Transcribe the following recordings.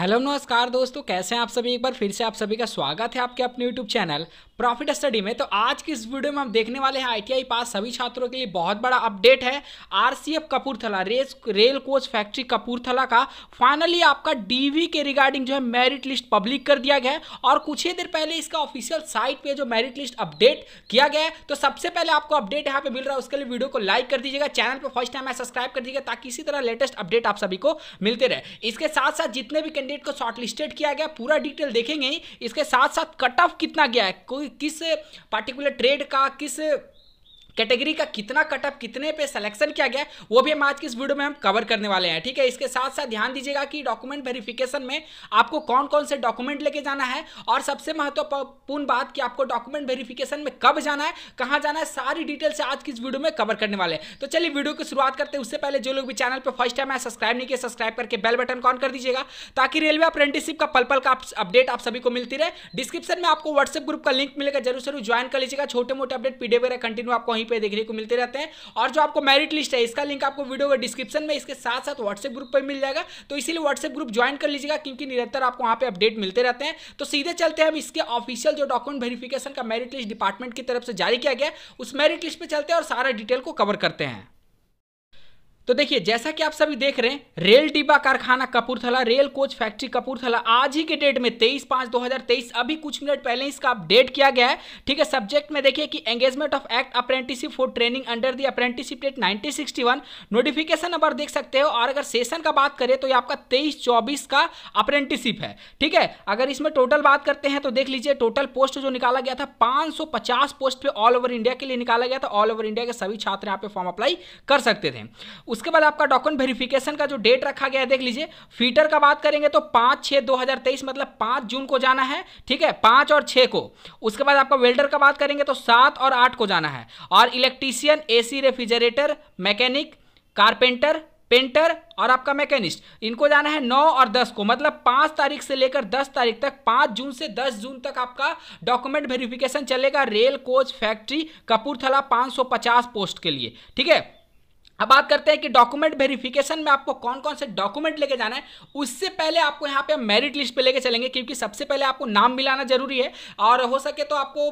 hello नमस्कार दोस्तों कैसे हैं आप सभी एक बार फिर से आप सभी का स्वागत है आपके अपने यूट्यूब चैनल प्रॉफिट स्टडी में तो आज की इस वीडियो में हम देखने वाले हैं आईटीआई पास सभी छात्रों के लिए बहुत बड़ा अपडेट है RCF Kapurthala race rail coach factory Kapurthala का फाइनली आपका डीवी के रिगार्डिंग जो है मेरिट लिस्ट पब्लिक कर दिया गया है और कुछ ही देर पहले इसका ऑफिशियल साइट पे जो मेरिट लिस्ट अपडेट किया गया है तो सबसे पहले आपको अपडेट यहाँ पे मिल रहा है उसके लिए वीडियो को लाइक कर दीजिएगा चैनल पर फर्स्ट टाइम है सब्सक्राइब कर दीजिएगा ताकि इसी तरह लेटेस्ट अपडेट आप सभी को मिलते रहे इसके साथ साथ जितने भी कैंडिडेट को शॉर्टलिस्टेड किया गया पूरा डिटेल देखेंगे इसके साथ साथ कट ऑफ कितना गया है कोई किस पार्टिकुलर ट्रेड का किस कैटेगरी का कितना कटअप कितने पे सिलेक्शन किया गया वो भी हम आज की इस वीडियो में हम कवर करने वाले हैं ठीक है इसके साथ साथ ध्यान दीजिएगा कि डॉक्यूमेंट वेरिफिकेशन में आपको कौन कौन से डॉक्यूमेंट लेके जाना है और सबसे महत्वपूर्ण बात कि आपको डॉक्यूमेंट वेरिफिकेशन में कब जाना है कहाँ जाना है सारी डिटेल्स आज की इस वीडियो में कवर करने वाले हैं तो चलिए वीडियो की शुरुआत करते हैं उससे पहले जो लोग भी चैनल पर फर्स्ट टाइम है सब्सक्राइब नहीं किया सब्सक्राइब करके बेल बटन ऑन कर दीजिएगा ताकि रेलवे अप्रेंटिसशिप का पल पल का अपडेट आप सभी को मिलती रहे डिस्क्रिप्शन में आपको व्हाट्सएप ग्रुप का लिंक मिलेगा जरूर जरूर ज्वाइन कर लीजिएगा छोटे मोटे अपडेट पीडीएफ कंटिन्यू आपको वहीं पर देखने को मिलते रहते हैं और जो आपको मेरिट लिस्ट है इसका लिंक आपको वीडियो के डिस्क्रिप्शन में इसके साथ साथ व्हाट्सएप ग्रुप पर मिल जाएगा तो इसीलिए व्हाट्सएप ग्रुप ज्वाइन कर लीजिएगा क्योंकि निरंतर आपको वहाँ पर अपडेट मिलते रहते हैं तो सीधे चलते हैं हम इसके ऑफिशियल जो डॉक्यूमेंट वेरिफिकेशन का मेरिट लिस्ट डिपार्टमेंट की तरफ से जारी किया गया उस मेरिट लिस्ट पर चलते हैं और सारा डिटेल को कवर करते हैं तो देखिए जैसा कि आप सभी देख रहे हैं रेल डिब्बा कारखाना Kapurthala rail coach factory Kapurthala आज ही के डेट में 23 पांच 2023 अभी कुछ मिनट पहले इसका अपडेट किया गया है ठीक है सब्जेक्ट में देखिए कि engagement of act apprenticeship for training under the apprenticeship date 1961 notification number देख सकते हो और अगर सेशन का बात करें तो ये आपका तेईस चौबीस का अप्रेंटिसिप है ठीक है अगर इसमें टोटल बात करते हैं तो देख लीजिए टोटल पोस्ट जो निकाला गया था पांच पोस्ट पे ऑल ओवर इंडिया के लिए निकाला गया था ऑल ओवर इंडिया के सभी छात्र यहाँ पे फॉर्म अप्लाई कर सकते थे उसके बाद आपका डॉक्यूमेंट वेरिफिकेशन का जो डेट रखा गया है देख लीजिए फीटर का बात करेंगे तो पांच छह दो हज़ार तेईस मतलब पांच जून को जाना है ठीक है पांच और छह को उसके बाद आपका वेल्डर का बात करेंगे तो सात और आठ को जाना है और इलेक्ट्रीशियन सी रेफ्रिजरेटर मैकेनिक कारपेंटर पेंटर और आपका मैकेनिस्ट इनको जाना है नौ और दस को मतलब पांच तारीख से लेकर दस तारीख तक पांच जून से दस जून तक आपका डॉक्यूमेंट वेरिफिकेशन चलेगा rail coach factory Kapurthala 550 post के लिए ठीक है अब बात करते हैं कि डॉक्यूमेंट वेरिफिकेशन में आपको कौन कौन से डॉक्यूमेंट लेके जाना है उससे पहले आपको यहाँ पे मेरिट लिस्ट पे लेके चलेंगे क्योंकि सबसे पहले आपको नाम मिलाना जरूरी है और हो सके तो आपको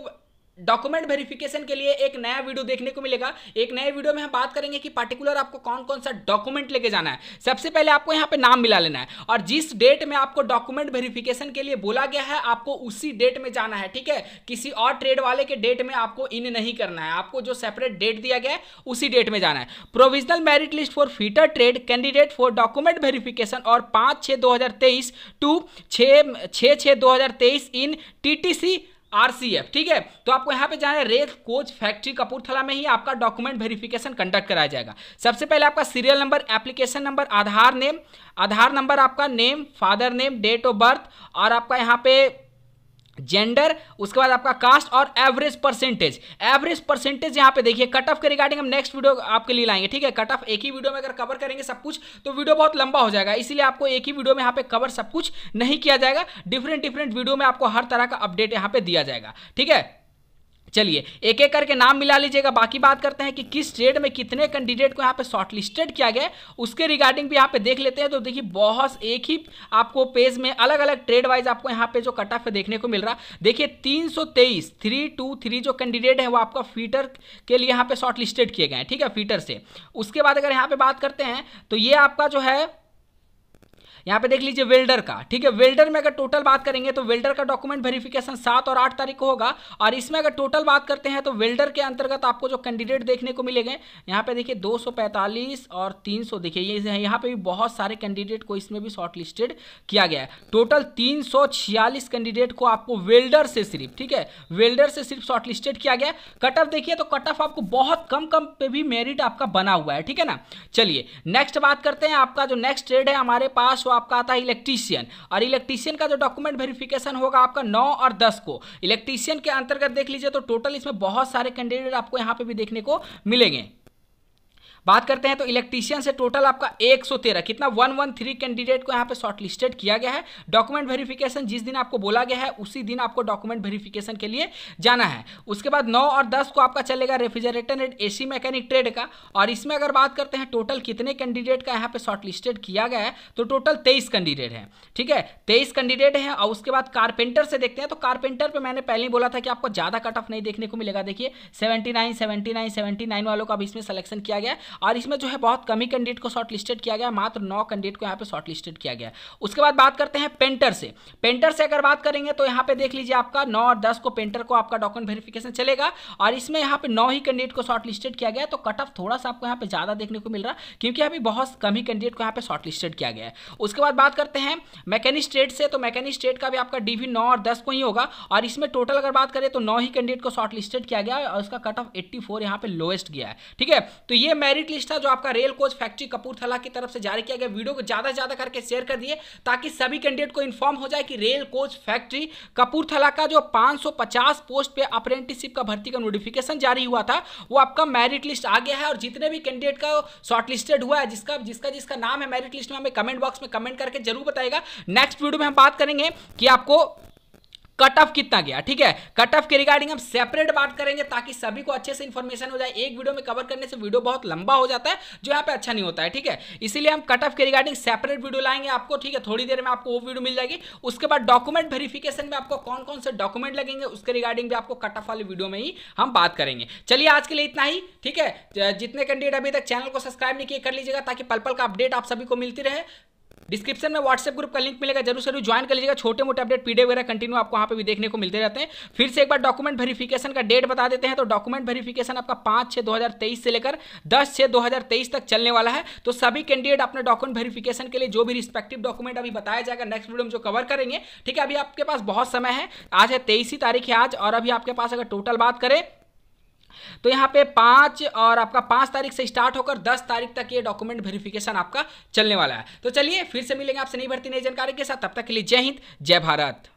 डॉक्यूमेंट वेरिफिकेशन के लिए एक नया वीडियो देखने को मिलेगा एक नए वीडियो में हम बात करेंगे कि पार्टिकुलर आपको कौन कौन सा डॉक्यूमेंट लेके जाना है सबसे पहले आपको यहाँ पे नाम मिला लेना है और जिस डेट में आपको डॉक्यूमेंट वेरिफिकेशन के लिए बोला गया है आपको उसी डेट में जाना है ठीक है किसी और ट्रेड वाले के डेट में आपको इन नहीं करना है आपको जो सेपरेट डेट दिया गया है उसी डेट में जाना है provisional merit list for fitter trade candidate for document verification और पाँच छः दो टू छः छः दो इन टी आरसीएफ ठीक है तो आपको यहां पे जाना है रेल कोच फैक्ट्री कपूरथला में ही आपका डॉक्यूमेंट वेरिफिकेशन कंडक्ट कराया जाएगा सबसे पहले आपका serial number application number Aadhaar name Aadhaar number आपका name father name date of birth और आपका यहाँ पे जेंडर उसके बाद आपका कास्ट और एवरेज परसेंटेज एवरेज परसेंटेज यहाँ पे देखिए कट ऑफ के रिगार्डिंग हम नेक्स्ट वीडियो आपके लिए लाएंगे ठीक है कट ऑफ एक ही वीडियो में अगर कवर करेंगे सब कुछ तो वीडियो बहुत लंबा हो जाएगा इसलिए आपको एक ही वीडियो में यहाँ पे कवर सब कुछ नहीं किया जाएगा डिफरेंट डिफरेंट वीडियो में आपको हर तरह का अपडेट यहाँ पे दिया जाएगा ठीक है चलिए एक एक करके नाम मिला लीजिएगा बाकी बात करते हैं कि किस ट्रेड में कितने कैंडिडेट को यहाँ पे शॉर्टलिस्टेड किया गया उसके रिगार्डिंग भी यहाँ पे देख लेते हैं तो देखिए बहुत एक ही आपको पेज में अलग अलग ट्रेड वाइज आपको यहाँ पे जो कट ऑफ देखने को मिल रहा देखिए तीन सौ तेईस थ्री टू थ्री जो कैंडिडेट है वो आपका फीटर के लिए यहाँ पे शॉर्टलिस्टेड किए गए हैं ठीक है फीटर से उसके बाद अगर यहाँ पे बात करते हैं तो ये आपका जो है यहाँ पे देख लीजिए वेल्डर का ठीक है वेल्डर में अगर टोटल बात करेंगे तो वेल्डर का डॉक्यूमेंट वेरिफिकेशन सात और आठ तारीख को होगा और इसमें अगर टोटल बात करते हैं तो वेल्डर के अंतर्गत आपको जो कैंडिडेट देखने को मिलेंगे यहाँ पे देखिए दो और 300 देखिए ये यहाँ पे भी बहुत सारे कैंडिडेट को इसमें भी शॉर्टलिस्टेड किया गया है टोटल तीन कैंडिडेट को आपको वेल्डर से सिर्फ ठीक है वेल्डर से सिर्फ शॉर्टलिस्टेड किया गया कट ऑफ देखिए तो कट ऑफ आपको बहुत कम कम पे भी मेरिट आपका बना हुआ है ठीक है ना चलिए नेक्स्ट बात करते हैं आपका जो नेक्स्ट ट्रेड है हमारे पास वो आपका आता है इलेक्ट्रीशियन और इलेक्ट्रीशियन का जो डॉक्यूमेंट वेरिफिकेशन होगा आपका नौ और दस को इलेक्ट्रीशियन के अंतर्गत देख लीजिए तो टोटल इसमें बहुत सारे कैंडिडेट आपको यहाँ पे भी देखने को मिलेंगे बात करते हैं तो इलेक्ट्रीशियन से टोटल आपका 113 कितना 113 कैंडिडेट को यहाँ पे शॉर्टलिस्टेड किया गया है डॉक्यूमेंट वेरिफिकेशन जिस दिन आपको बोला गया है उसी दिन आपको डॉक्यूमेंट वेरिफिकेशन के लिए जाना है उसके बाद नौ और दस को आपका चलेगा refrigerator and C mechanic trade का और इसमें अगर बात करते हैं टोटल कितने कैंडिडेट का यहाँ पे शॉर्टलिस्टेड किया गया है तो टोटल तेईस कैंडिडेट है ठीक है तेईस कैंडिडेट है और उसके बाद कारपेंटर से देखते हैं तो कारपेंटर पर मैंने पहले ही बोला था कि आपको ज्यादा कट ऑफ नहीं देखने को मिलेगा देखिए seventy nine seventy nine seventy nine वालों का अभी इसमें सिलेक्शन किया गया और इसमें जो है बहुत कमी कैंडिडेट को शॉर्ट लिस्टेड किया गया मात्र नौ कैंडिडेट को यहाँ पे शॉर्ट लिस्टेड किया गया उसके बाद बात करते हैं पेंटर से पेंटर से अगर बात करेंगे तो यहाँ पे देख लीजिए आपका नौ और दस को पेंटर को आपका डॉक्यूमेंट वेरिफिकेशन चलेगा और इसमें यहाँ पे नौ ही कैंडिडेट को शॉर्ट लिस्टेड किया गया तो कट ऑफ थोड़ा सा आपको यहाँ पे ज़्यादा देखने को मिल रहा है क्योंकि अभी बहुत कम ही कैंडिडेट को यहाँ पे शॉर्ट लिस्टेड किया गया है उसके बाद बात करते हैं मैकेनिक स्टेट से तो मैकेनिक स्टेट का भी आपका डीवी नौ और दस को ही होगा और इसमें टोटल अगर बात करें तो नौ ही कैंडिडेट को शॉर्ट लिस्टेड किया गया और उसका कट ऑफ एट्टी फोर यहाँ पे लोएस्ट गया है ठीक है तो ये मेरिट मेरिट लिस्ट था जो आपका रेल कोच फैक्ट्री कपूरथला की तरफ से जारी किया गया वीडियो को ज़्यादा से ज़्यादा करके शेयर कर दिए ताकि सभी कैंडिडेट को इन्फॉर्म हो जाए कि रेल कोच फैक्ट्री कपूरथला का जो 550 पोस्ट पे अप्रेंटिसशिप का भर्ती का नोटिफिकेशन जारी हुआ था वो आपका मेरिट लिस्ट आ गया है और जितने भी कैंडिडेट का शॉर्टलिस्टेड हुआ है जिसका जिसका जिसका नाम है मेरिट लिस्ट में हमें कमेंट बॉक्स में कमेंट करके जरूर बताएगा नेक्स्ट वीडियो में हम बात करेंगे कि आपको कट ऑफ कितना गया ठीक है कट ऑफ के रिगार्डिंग हम सेपरेट बात करेंगे ताकि सभी को अच्छे से इन्फॉर्मेशन हो जाए एक वीडियो में कवर करने से वीडियो बहुत लंबा हो जाता है जो यहाँ पे अच्छा नहीं होता है ठीक है इसीलिए हम कट ऑफ के रिगार्डिंग सेपरेट वीडियो लाएंगे आपको ठीक है थोड़ी देर में आपको वो वीडियो मिल जाएगी उसके बाद डॉक्यूमेंट वेरीफिकेशन में आपको कौन कौन से डॉक्यूमेंट लगेंगे उसके रिगार्डिंग भी आपको कट ऑफ वाली वीडियो में ही हम बात करेंगे चलिए आज के लिए इतना ही ठीक है जितने कैंडिडेट अभी तक चैनल को सब्सक्राइब नहीं किए कर लीजिएगा ताकि पल पल का अपडेट आप सभी को मिलती रहे डिस्क्रिप्शन में व्हाट्सएप ग्रुप का लिंक मिलेगा जरूर जरूर ज्वाइन कर लीजिएगा छोटे मोटे अपडेट पीडीएफ वगैरह कंटिन्यू आपको वहाँ पे भी देखने को मिलते रहते हैं फिर से एक बार डॉक्यूमेंट वेरिफिकेशन का डेट बता देते हैं तो डॉक्यूमेंट वेरिफिकेशन आपका पांच छह दो से लेकर दस छह दो तक चलने वाला है तो सभी कैंडिडेट अपने डॉक्यूमेंट वेरिफिकेशन के लिए जो भी रिस्पेक्टिव डॉक्यूमेंट अभी बताया जाएगा नेक्स्ट वीडियो में जो कवर करेंगे ठीक है अभी आपके पास बहुत समय है आज है तेईस तारीख है आज और अभी आपके पास अगर टोटल बात करें तो यहाँ पे पाँच और आपका पाँच तारीख से स्टार्ट होकर दस तारीख तक ये डॉक्यूमेंट वेरिफिकेशन आपका चलने वाला है तो चलिए फिर से मिलेंगे आपसे नहीं भर्ती नई जानकारी के साथ तब तक के लिए जय हिंद जय भारत